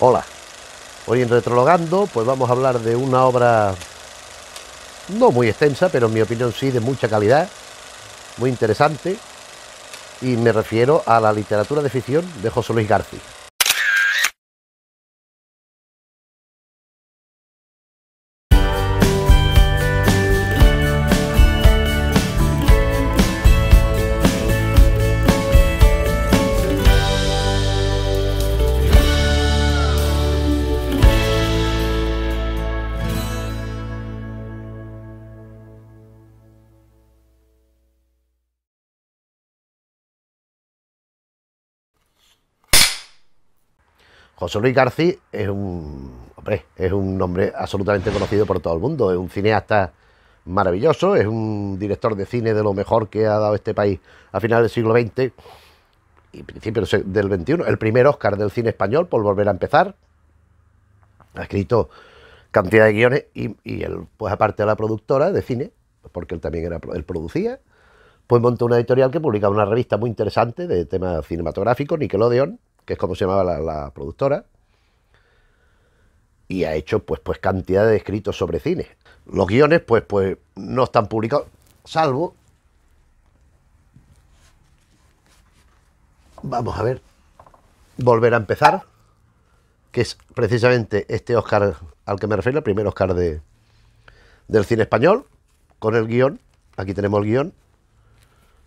Hola. Hoy en Retrologando, pues vamos a hablar de una obra no muy extensa, pero en mi opinión sí de mucha calidad, muy interesante, y me refiero a la literatura de ficción de José Luis García. José Luis García es un, hombre, es un nombre absolutamente conocido por todo el mundo, es un cineasta maravilloso, es un director de cine de lo mejor que ha dado este país a finales del siglo XX y principios del XXI. El primer Oscar del cine español por volver a empezar. Ha escrito cantidad de guiones y, y él, pues aparte de la productora de cine, pues porque él también era, producía, pues montó una editorial que publicaba una revista muy interesante de temas cinematográficos, Nickelodeon, que es como se llamaba la, productora, y ha hecho pues, pues cantidad de escritos sobre cine. Los guiones pues, pues no están publicados, salvo... Vamos a ver, volver a empezar, que es precisamente este Oscar al que me refiero, el primer Oscar del cine español, con el guión, aquí tenemos el guión,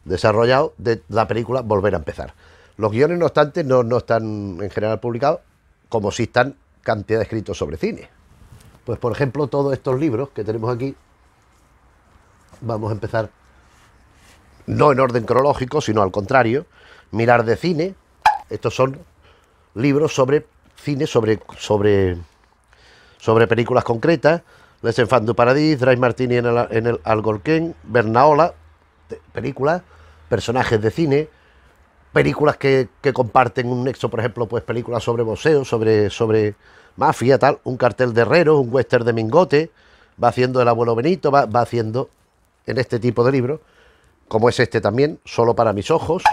desarrollado de la película Volver a empezar. Los guiones, no obstante, no, están en general publicados, como si están cantidad de escritos sobre cine. Pues, por ejemplo, todos estos libros que tenemos aquí, vamos a empezar no en orden cronológico, sino al contrario, mirar de cine. Estos son libros sobre cine, sobre, sobre, sobre películas concretas. Les Enfants du Paradis, Dray Martini en el, en el Bernaola, películas, personajes de cine, películas que, comparten un nexo, por ejemplo, pues películas sobre boxeo, sobre, sobre mafia, tal, un cartel de Herrero, un western de Mingote, va haciendo el abuelo Benito, va, va haciendo en este tipo de libros, como es este también, solo para mis ojos,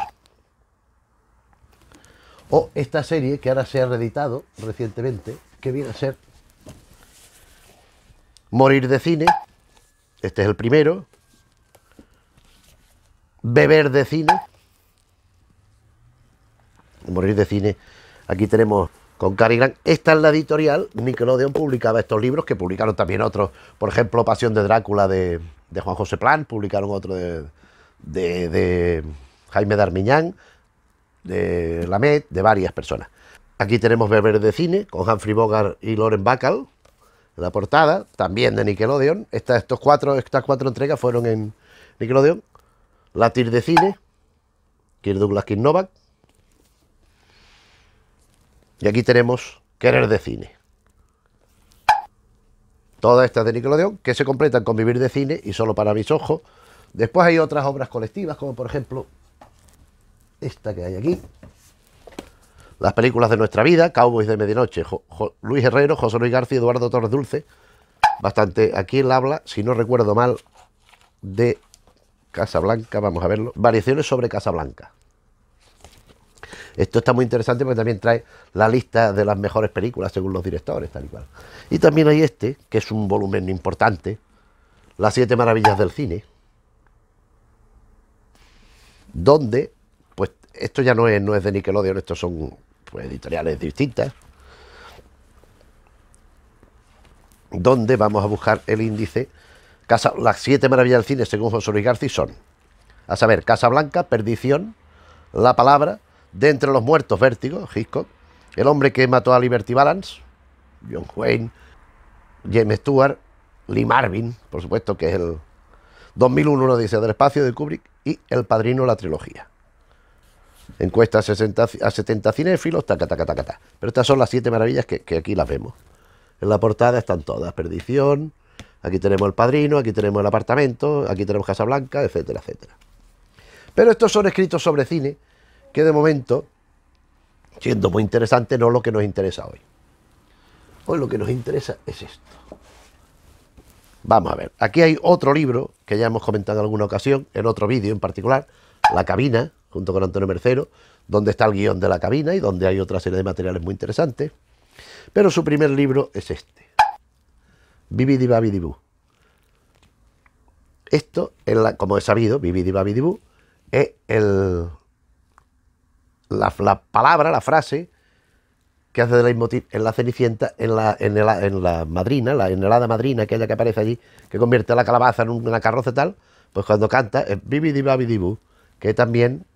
o esta serie que ahora se ha reeditado recientemente, que viene a ser Morir de cine, este es el primero, Beber de cine, morir de cine, aquí tenemos con Cary Grant. Esta es la editorial. Nickelodeon publicaba estos libros que publicaron también otros. Por ejemplo, Pasión de Drácula de, Juan José Plan, publicaron otro de, de, Jaime Darmiñán, de Lamet, de varias personas. Aquí tenemos Beber de Cine con Humphrey Bogart y Loren Bacall. La portada, también de Nickelodeon. Estas, cuatro, entregas fueron en Nickelodeon. Latir de Cine, Kir Douglas Kirnovak y aquí tenemos Querer de Cine. Todas estas de Nickelodeon que se completan con Vivir de Cine y Solo para mis ojos. Después hay otras obras colectivas, como por ejemplo esta que hay aquí. Las películas de nuestra vida, Cowboys de Medianoche, Luis Herrero, José Luis García, Eduardo Torres Dulce. Bastante. Aquí él habla, si no recuerdo mal, de Casablanca, vamos a verlo. Variaciones sobre Casablanca. Esto está muy interesante porque también trae la lista de las mejores películas según los directores, tal y cual. Y también hay este, que es un volumen importante, Las siete maravillas del cine, donde, pues esto ya no es, no es de Nickelodeon, estos son pues, editoriales distintas, donde vamos a buscar el índice. Casa, las siete maravillas del cine, según José Luis García, son, a saber, Casa Blanca, Perdición, La Palabra, de entre los muertos, Vértigo, Hitchcock, el hombre que mató a Liberty Balance, John Wayne, James Stewart, Lee Marvin, por supuesto, que es el 2001, uno dice, del espacio de Kubrick, y El Padrino, la trilogía. Encuesta a, 60, a 70 cinéfilos, Ta ta ta, ta. Pero estas son las siete maravillas que, aquí las vemos. En la portada están todas, Perdición, aquí tenemos El Padrino, aquí tenemos El Apartamento, aquí tenemos Casa Blanca etcétera, etcétera. Pero estos son escritos sobre cine, que de momento, siendo muy interesante, no es lo que nos interesa hoy. Hoy lo que nos interesa es esto. Vamos a ver, aquí hay otro libro que ya hemos comentado en alguna ocasión, en otro vídeo en particular, La Cabina, junto con Antonio Mercero, donde está el guión de La Cabina y donde hay otra serie de materiales muy interesantes. Pero su primer libro es este, Vividi Esto, en la, como he sabido, Bu, es el, la, palabra, la frase que hace de en la Cenicienta, en la, en en la madrina, la, en el madrina, aquella que aparece allí, que convierte la calabaza en una carroza y tal, pues cuando canta es eh, bi-bi-di-ba-bi-di-bu, que también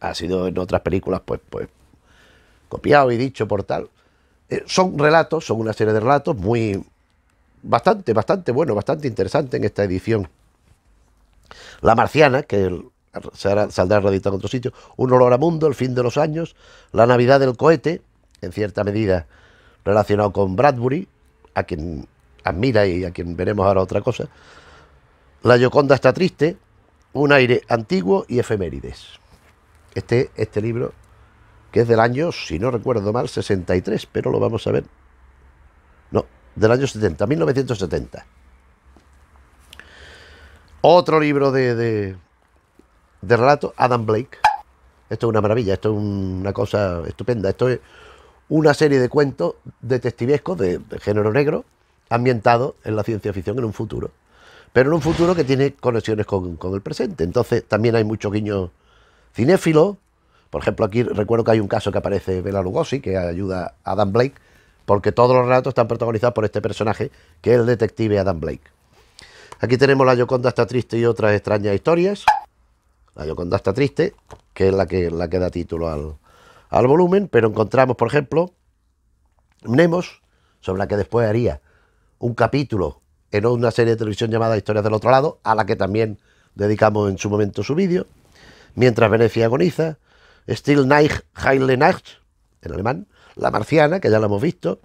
ha sido en otras películas pues, pues copiado y dicho por tal. Eh, son relatos, son una serie de relatos muy, bastante, bastante bueno, bastante interesante en esta edición. La Marciana, que saldrá reditado en otro sitio, Un olor a mundo, el fin de los años, La Navidad del cohete, en cierta medida relacionado con Bradbury, a quien admira y a quien veremos ahora otra cosa, La Yoconda está triste, Un aire antiguo y efemérides. Este, este libro, que es del año, si no recuerdo mal, 63, pero lo vamos a ver. No, del año 70, 1970. Otro libro de de relato Adam Blake. Esto es una maravilla, esto es una cosa estupenda. Esto es una serie de cuentos detectivescos de, género negro ambientado en la ciencia ficción en un futuro. Pero en un futuro que tiene conexiones con, el presente. Entonces también hay mucho guiño cinéfilo. Por ejemplo, aquí recuerdo que hay un caso que aparece Bela Lugosi, que ayuda a Adam Blake, porque todos los relatos están protagonizados por este personaje, que es el detective Adam Blake. Aquí tenemos La Yoconda está triste y otras extrañas historias. La Yoconda está triste, que es la que, la que da título al, volumen, pero encontramos, por ejemplo, Mnemos, sobre la que después haría un capítulo en una serie de televisión llamada Historias del Otro Lado, a la que también dedicamos en su momento su vídeo, Mientras Venecia agoniza, Still Night, Heile Nacht, en alemán, La Marciana, que ya la hemos visto,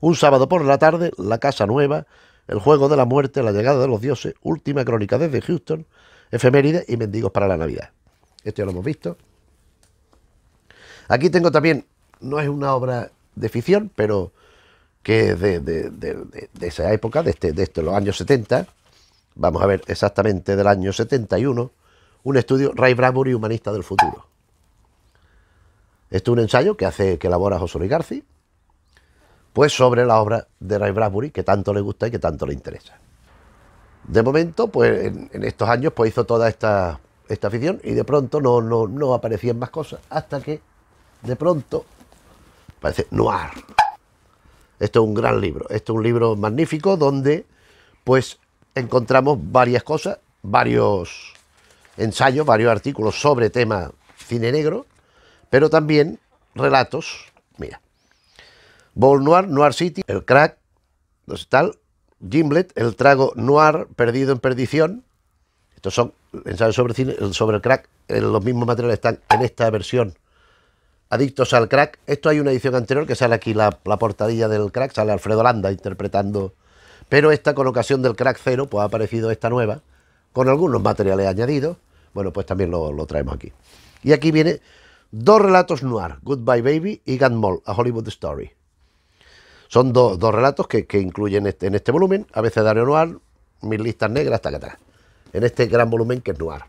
Un sábado por la tarde, La Casa Nueva, El Juego de la Muerte, La Llegada de los Dioses, Última Crónica desde Houston, efemérides y mendigos para la Navidad. Esto ya lo hemos visto. Aquí tengo también, no es una obra de ficción, pero que es de, esa época, de, este, los años 70. Vamos a ver exactamente del año 71. Un estudio Ray Bradbury Humanista del Futuro. Este es un ensayo que hace que elabora José Luis García, pues sobre la obra de Ray Bradbury que tanto le gusta y que tanto le interesa. De momento, pues en, estos años, pues hizo toda esta, esta afición y de pronto no, no, no aparecían más cosas. Hasta que, de pronto, parece noir. Esto es un gran libro, esto es un libro magnífico donde pues encontramos varias cosas, varios ensayos, varios artículos sobre tema cine negro, pero también relatos. Mira, Bol Noir, Noir City, El Crack, no sé tal, Gimlet, el trago noir perdido en perdición. Estos son ensayos sobre, eh, el crack. Eh, los mismos materiales están en esta versión. Adictos al crack. Esto hay una edición anterior que sale aquí la, portadilla del crack. Sale Alfredo Landa interpretando. Pero esta con ocasión del crack cero, pues ha aparecido esta nueva. Con algunos materiales añadidos. Bueno, pues también lo, traemos aquí. Y aquí viene dos relatos noir. Goodbye Baby y Gunmall, A Hollywood Story. Son dos relatos que, incluyen en este volumen, a veces Dario Noir, Mis listas negras, hasta atrás En este gran volumen que es Noir.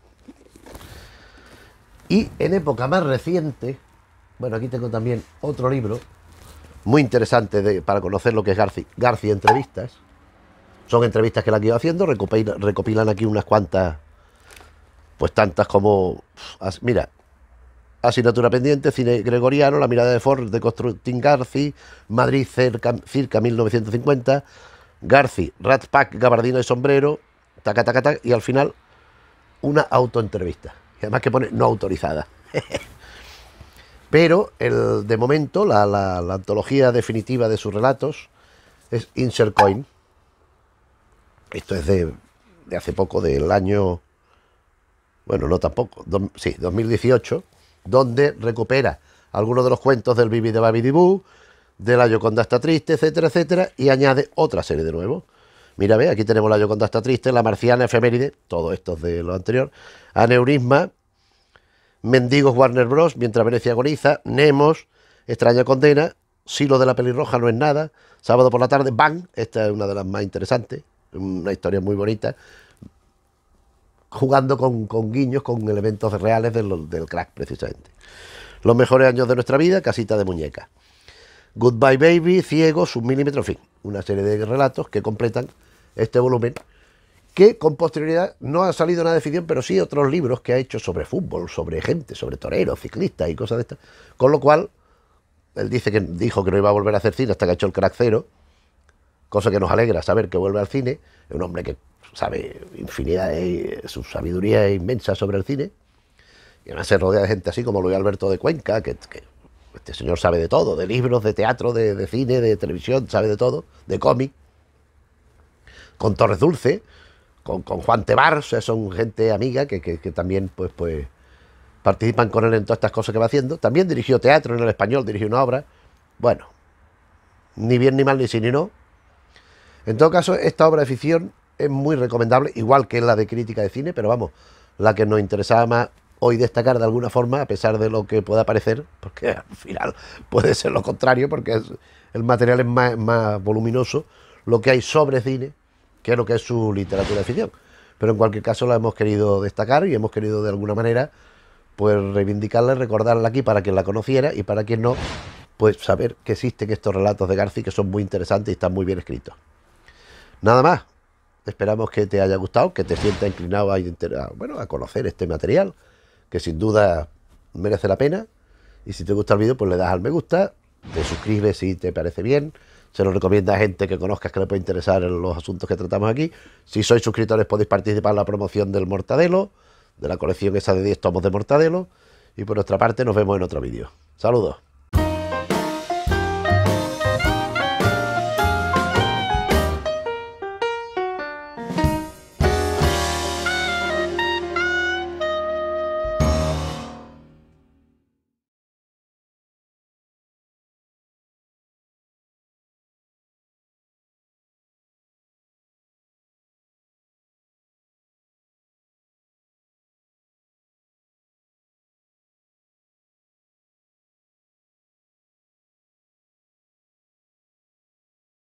Y en época más reciente, bueno, aquí tengo también otro libro muy interesante para conocer lo que es García Garci Entrevistas. Son entrevistas que la han ido haciendo, recopilan, recopilan aquí unas cuantas, pues tantas como. Mira, Asignatura pendiente, cine gregoriano, La mirada de Ford de Constructing Garci, Madrid cerca, circa 1950, Garci, Rat Pack, Gabardino y sombrero, taca, taca, y al final una autoentrevista. Y además que pone no autorizada. Pero el, de momento la, antología definitiva de sus relatos es Insert Coin. Esto es de, de hace poco, del año... Bueno, no tampoco, sí, 2018 donde recupera algunos de los cuentos del Bibi de Babidibú, de la Yoconda está triste, etcétera, etcétera, y añade otra serie de nuevo. Mira, ve, aquí tenemos la Yoconda está triste, la marciana efeméride, todos estos de lo anterior, aneurisma, mendigos Warner Bros., mientras Venecia agoniza, Nemos, extraña condena, Silo de la pelirroja no es nada, sábado por la tarde, ¡Bam!, esta es una de las más interesantes, una historia muy bonita, jugando con, guiños, con elementos reales del, crack precisamente. Los mejores años de nuestra vida, casita de muñeca. Goodbye Baby, Ciego, Submilímetro, fin. Una serie de relatos que completan este volumen, que con posterioridad no ha salido nada de ficción, pero sí otros libros que ha hecho sobre fútbol, sobre gente, sobre toreros, ciclistas y cosas de estas. Con lo cual, él dice que dijo que no iba a volver a hacer cine hasta que ha hecho el crack cero cosa que nos alegra saber que vuelve al cine, es un hombre que sabe infinidad, de, su sabiduría es inmensa sobre el cine, y además se rodea de gente así como Luis Alberto de Cuenca, que, este señor sabe de todo, de libros, de teatro, de, cine, de televisión, sabe de todo, de cómic, con Torres Dulce, con, Juan Tebar, son gente amiga que, también pues, pues, participan con él en todas estas cosas que va haciendo. También dirigió teatro en el español, dirigió una obra. Bueno, ni bien, ni mal, ni sí, ni no. En todo caso, esta obra de ficción es muy recomendable, igual que la de crítica de cine, pero vamos, la que nos interesaba más hoy destacar de alguna forma, a pesar de lo que pueda parecer, porque al final puede ser lo contrario, porque el material es más, voluminoso, lo que hay sobre cine, que lo que es su literatura de ficción. Pero en cualquier caso la hemos querido destacar y hemos querido de alguna manera pues reivindicarla, recordarla aquí para quien la conociera y para quien no, pues saber que existen estos relatos de García que son muy interesantes y están muy bien escritos. Nada más. Esperamos que te haya gustado, que te sienta inclinado a, bueno, a conocer este material, que sin duda merece la pena. Y si te gusta el vídeo, pues le das al me gusta, te suscribes si te parece bien, se lo recomienda a gente que conozcas que le puede interesar en los asuntos que tratamos aquí. Si sois suscriptores podéis participar en la promoción del Mortadelo, de la colección esa de 10 tomos de Mortadelo. Y por nuestra parte nos vemos en otro vídeo. Saludos.